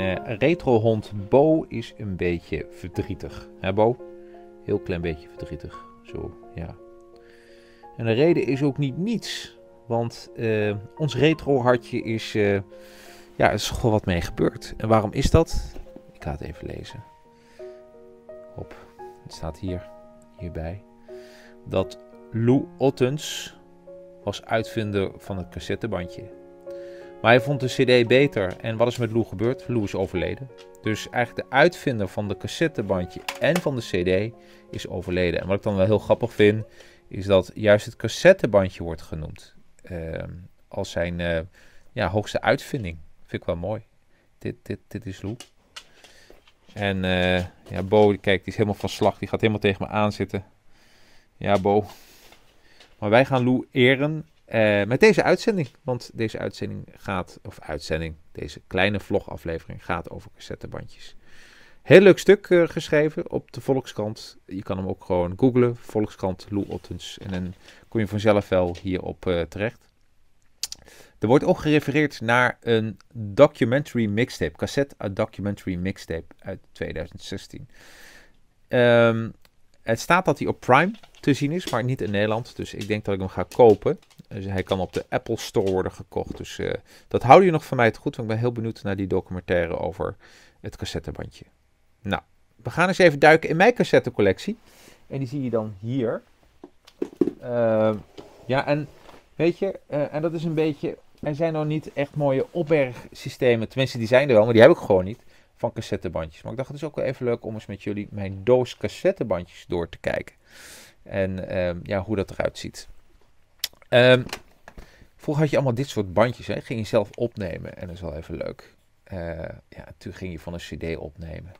uh, retrohond Bo is een beetje verdrietig. Hè Bo? Heel klein beetje verdrietig. Zo, ja. En de reden is ook niet niets. Want eh, ons retrohartje is... Eh, ja, er is gewoon wat mee gebeurd. En waarom is dat? Ik ga het even lezen. Hop, Het staat hier. Hierbij. Dat Lou Ottens was uitvinder van het cassettebandje. Maar hij vond de CD beter. En wat is met Lou gebeurd? Lou is overleden. Dus eigenlijk de uitvinder van de cassettebandje en van de CD is overleden. En wat ik dan wel heel grappig vind, is dat juist het cassettebandje wordt genoemd. Ehm, als zijn eh, ja, hoogste uitvinding. Vind ik wel mooi. Dit, dit, dit is Lou. En eh, ja, Bo, kijk, die is helemaal van slag. Die gaat helemaal tegen me aan zitten. Ja, Bo. Maar wij gaan Lou eren eh, met deze uitzending. Want deze uitzending gaat, of uitzending, deze kleine vlogaflevering gaat over cassettebandjes. Heel leuk stuk eh, geschreven op de Volkskrant. Je kan hem ook gewoon googlen. Volkskrant Lou Ottens. En dan kom je vanzelf wel hierop uh, terecht. Er wordt ook gerefereerd naar een documentary mixtape. Cassette A Documentary Mixtape uit 2016. Ehm, het staat dat hij op Prime te zien is, maar niet in Nederland. Dus ik denk dat ik hem ga kopen. Dus hij kan op de Apple Store worden gekocht. Dus eh, dat houden je nog van mij te goed. Want ik ben heel benieuwd naar die documentaire over het cassettebandje. Nou, we gaan eens even duiken in mijn cassettecollectie. En die zie je dan hier. Ehm, ja, en weet je, eh, en dat is een beetje. Er zijn nog niet echt mooie opbergsystemen. Tenminste, die zijn er wel, maar die heb ik gewoon niet. Van cassettebandjes. Maar ik dacht, het is ook wel even leuk om eens met jullie mijn doos cassettebandjes door te kijken. En ehm, ja, hoe dat eruit ziet. Um, vroeger had je allemaal dit soort bandjes. Hè? Ging je zelf opnemen. En dat is wel even leuk. Eh, ja, toen ging je van een cd opnemen.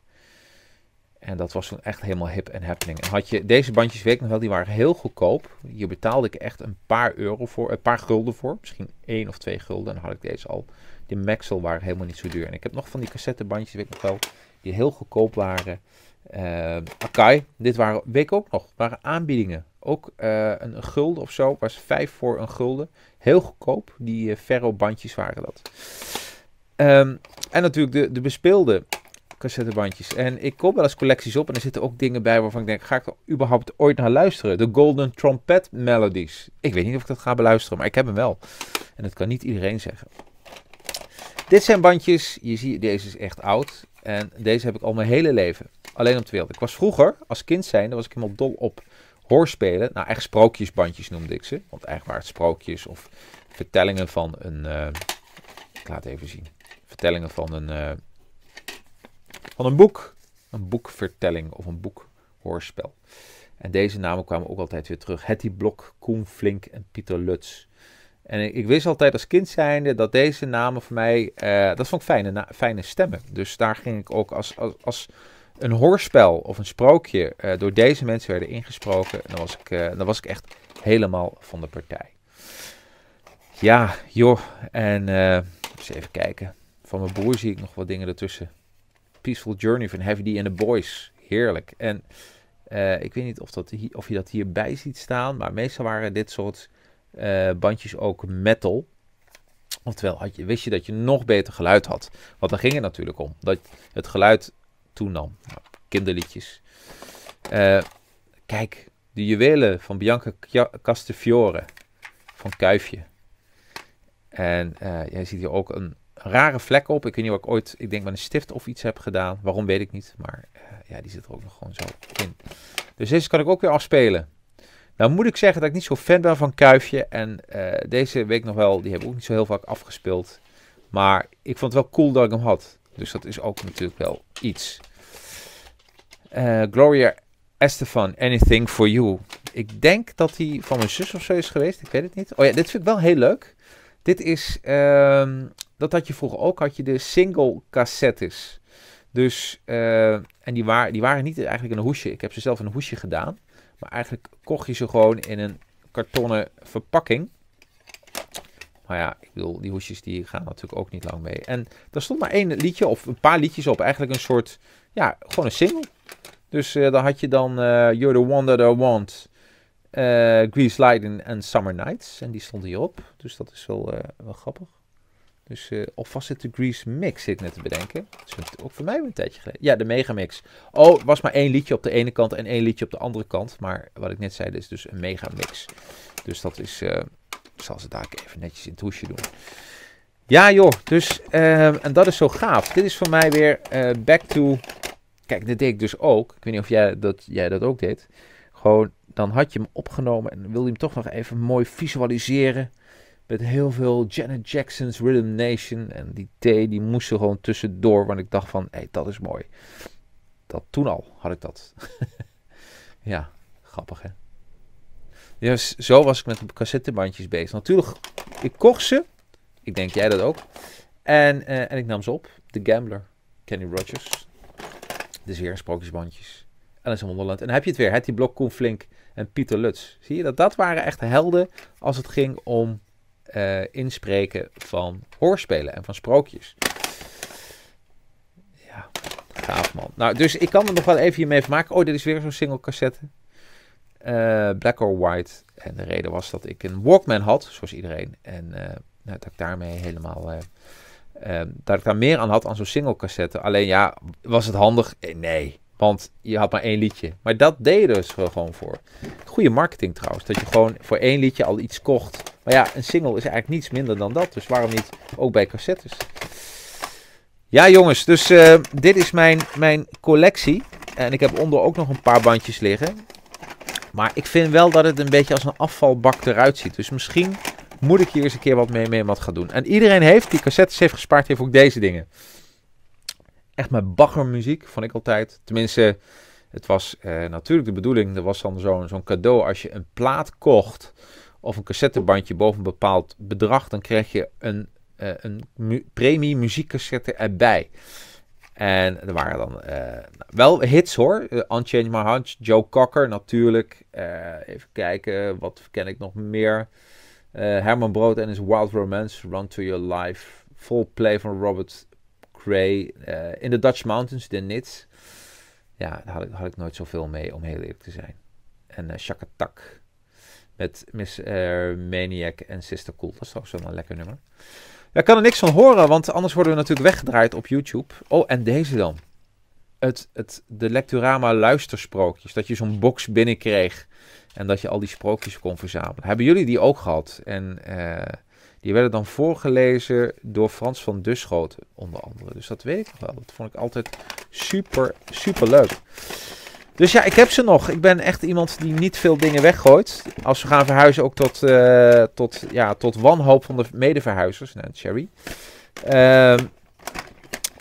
En dat was toen echt helemaal hip en happening. had je, deze bandjes weet nog wel, die waren heel goedkoop. Hier betaalde ik echt een paar euro voor, een paar gulden voor. Misschien één of twee gulden. dan had ik deze al. De Maxel waren helemaal niet zo duur. En ik heb nog van die cassettebandjes, weet ik nog wel, die heel goedkoop waren. Uh, Akai, dit waren, week ook nog, waren aanbiedingen. Ook eh, een, gulden of zo. Was vijf voor een gulden. Heel goedkoop. Die uh, ferro bandjes waren dat. Ehm, en natuurlijk de, de bespeelde cassettebandjes. En ik koop wel eens collecties op en er zitten ook dingen bij waarvan ik denk, ga ik er überhaupt ooit naar luisteren? De Golden Trumpet Melodies. Ik weet niet of ik dat ga beluisteren, maar ik heb hem wel. En dat kan niet iedereen zeggen. Dit zijn bandjes, je ziet, deze is echt oud. En deze heb ik al mijn hele leven alleen op de wereld. Ik was vroeger, als kind zijnde, was ik helemaal dol op hoorspelen, nou echt sprookjesbandjes noemde ik ze, want eigenlijk waren het sprookjes of vertellingen van een, eh, ik laat even zien, vertellingen van een, eh, van een boek, een boekvertelling of een boekhoorspel. En deze namen kwamen ook altijd weer terug. Hetty Blok, Koen Flink en Pieter Lutz. En ik, wist altijd als kind zijnde dat deze namen voor mij, eh, dat vond ik fijne, fijne stemmen. Dus daar ging ik ook als, als, als een hoorspel of een sprookje eh, door deze mensen werden ingesproken, dan was, ik, eh, dan was ik echt helemaal van de partij. Ja, joh. En eh, eens even kijken. Van mijn broer zie ik nog wat dingen ertussen. Peaceful Journey van Heavy D and the Boys. Heerlijk. En ik weet niet of, dat, of je dat hierbij ziet staan, maar meestal waren dit soort bandjes ook metal. Oftewel, had je, wist je dat je nog beter geluid had. Want dan ging het natuurlijk om. Dat het geluid toenam. kinderliedjes. Eh, kijk, de juwelen van Bianca Castefiore van Kuifje. En eh, jij ziet hier ook een rare vlek op. Ik weet niet of ik ooit, ik denk met een stift of iets heb gedaan. Waarom weet ik niet, maar eh, ja, die zit er ook nog gewoon zo in. Dus deze kan ik ook weer afspelen. Nou moet ik zeggen dat ik niet zo fan ben van Kuifje. En uh, deze week nog wel, die heb ik ook niet zo heel vaak afgespeeld. Maar ik vond het wel cool dat ik hem had. Dus dat is ook natuurlijk wel iets. Eh, Gloria Estefan, Anything for You. Ik denk dat hij van mijn zus of zo is geweest. Ik weet het niet. Oh ja, dit vind ik wel heel leuk. Dit is, ehm, dat had je vroeger ook, had je de single cassettes. Dus, eh, en die, waren die waren niet eigenlijk in een hoesje. Ik heb ze zelf een hoesje gedaan. Maar eigenlijk kocht je ze gewoon in een kartonnen verpakking. Maar ja, ik bedoel, die hoesjes die gaan natuurlijk ook niet lang mee. En daar stond maar één liedje of een paar liedjes op. Eigenlijk een soort, ja, gewoon een single. Dus uh, dan had je dan eh, You're the One That I Want, eh, Grease Lightning en Summer Nights. En die stond hierop. Dus dat is wel, wel grappig. Dus, of was het de Grease Mix, zit ik net te bedenken. Dat is ook voor mij een tijdje geleden. Ja, de Megamix. Oh, het was maar één liedje op de ene kant en één liedje op de andere kant. Maar wat ik net zei, is dus een Megamix. Dus dat is ik zal ze daar even netjes in het doen. Ja joh, dus, eh, en dat is zo gaaf. Dit is voor mij weer eh, back to... Kijk, dit deed ik dus ook. Ik weet niet of jij dat, jij dat ook deed. Gewoon, dan had je hem opgenomen en wilde je hem toch nog even mooi visualiseren. Met heel veel Janet Jackson's Rhythm Nation. En die T, die er gewoon tussendoor. Want ik dacht van, hé, dat is mooi. Dat toen al had ik dat. ja, grappig hè. Dus zo was ik met cassettebandjes bezig. Natuurlijk, ik kocht ze. Ik denk jij dat ook. En, eh, en ik nam ze op. The Gambler, Kenny Rogers. Dus weer een sprookjesbandjes. Alice in Wonderland. En dan heb je het weer. Het Blok, Koen Flink en Pieter Lutz. Zie je dat? Dat waren echt helden als het ging om eh, inspreken van hoorspelen en van sprookjes. Ja, gaaf man. Nou, dus ik kan er nog wel even hiermee maken. Oh, dit is weer zo'n single cassette. Eh, black or white. En de reden was dat ik een Walkman had, zoals iedereen. En eh, nou, dat ik daarmee helemaal. Eh, dat ik daar meer aan had aan zo'n single cassette. Alleen ja, was het handig? Nee. Want je had maar één liedje. Maar dat deden dus gewoon voor. Goede marketing trouwens. Dat je gewoon voor één liedje al iets kocht. Maar ja, een single is eigenlijk niets minder dan dat. Dus waarom niet ook bij cassettes? Ja, jongens. Dus dit is mijn, mijn collectie. En ik heb onder ook nog een paar bandjes liggen. Maar ik vind wel dat het een beetje als een afvalbak eruit ziet. Dus misschien moet ik hier eens een keer wat mee, mee wat gaan doen. En iedereen heeft, die cassettes heeft gespaard, heeft ook deze dingen. Echt mijn baggermuziek, vond ik altijd. Tenminste, het was eh, natuurlijk de bedoeling, er was dan zo'n zo'n cadeau als je een plaat kocht of een cassettebandje boven een bepaald bedrag, dan kreeg je een, eh, een premie muziekcassette erbij. En er waren dan eh, wel hits hoor. Uh, Unchange My Hunch, Joe Cocker natuurlijk. Eh, even kijken, wat ken ik nog meer? Eh, Herman Brood en his Wild Romance, Run To Your Life. Full Play van Robert Gray. in the Dutch Mountains, The Nits. Ja, daar had ik, had ik nooit zoveel mee, om heel eerlijk te zijn. En uh, Tak. met Miss Maniac en Sister Cool. Dat is trouwens zo'n lekker nummer. Ja, ik kan er niks van horen, want anders worden we natuurlijk weggedraaid op YouTube. Oh, en deze dan. Het, het, de Lecturama luistersprookjes. Dat je zo'n box binnenkreeg en dat je al die sprookjes kon verzamelen. Hebben jullie die ook gehad? En eh, die werden dan voorgelezen door Frans van Duschoten, onder andere. Dus dat weet ik wel. Dat vond ik altijd super, super leuk. Dus ja, ik heb ze nog. Ik ben echt iemand die niet veel dingen weggooit. Als we gaan verhuizen ook tot, uh, tot, ja, tot wanhoop van de medeverhuizers. Nou, Cherry. Ehm,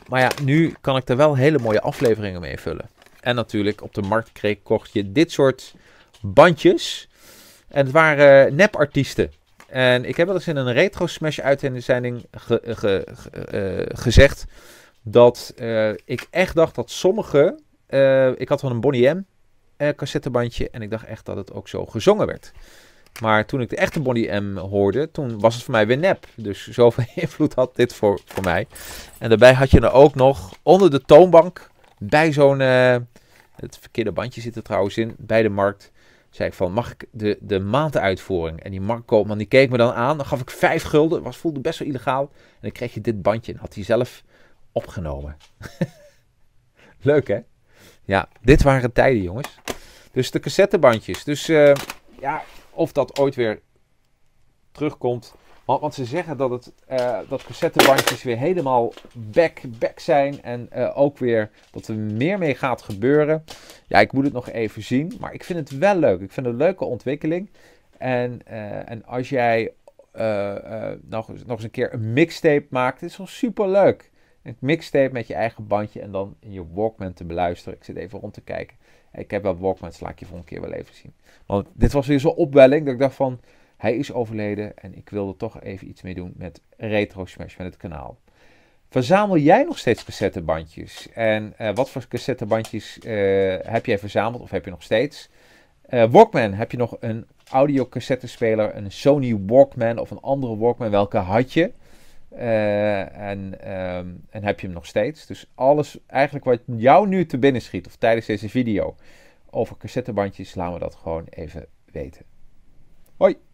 maar ja, nu kan ik er wel hele mooie afleveringen mee vullen. En natuurlijk, op de markt kreeg, kocht je dit soort bandjes. En het waren nepartiesten. En ik heb wel eens in een Retro Smash uitzending ge, ge, ge, eh, gezegd dat eh, ik echt dacht dat sommige eh, ik had wel een Bonnie M eh, cassettebandje en ik dacht echt dat het ook zo gezongen werd. Maar toen ik de echte Bonnie M hoorde, toen was het voor mij weer nep. Dus zoveel invloed had dit voor, voor mij. En daarbij had je er ook nog onder de toonbank bij zo'n... Eh, het verkeerde bandje zit er trouwens in, bij de markt zei ik van, mag ik de, de maanduitvoering? En die marktkoopman die keek me dan aan. Dan gaf ik vijf gulden, was, voelde best wel illegaal. En dan kreeg je dit bandje en had hij zelf opgenomen. Leuk hè? Ja, dit waren tijden, jongens. Dus de cassettebandjes. Dus eh, ja, of dat ooit weer terugkomt. Want, want ze zeggen dat, het, eh, dat cassettebandjes weer helemaal back, back zijn. En eh, ook weer dat er meer mee gaat gebeuren. Ja, ik moet het nog even zien. Maar ik vind het wel leuk. Ik vind het een leuke ontwikkeling. En, en als jij nog, nog eens een keer een mixtape maakt, is wel super leuk het mixtape met je eigen bandje en dan in je Walkman te beluisteren. Ik zit even rond te kijken. Ik heb wel Walkman, sla ik je een keer wel even zien. Want dit was weer zo'n opwelling dat ik dacht van, hij is overleden en ik wilde toch even iets mee doen met Retro Smash, met het kanaal. Verzamel jij nog steeds cassettebandjes? En eh, wat voor cassettebandjes eh, heb jij verzameld of heb je nog steeds? Eh, Walkman, heb je nog een audiocassettespeler, een Sony Walkman of een andere Walkman? Welke had je? Eh, en, ehm, en heb je hem nog steeds. Dus alles eigenlijk wat jou nu te binnen schiet, of tijdens deze video over cassettebandjes, laten we dat gewoon even weten. Hoi!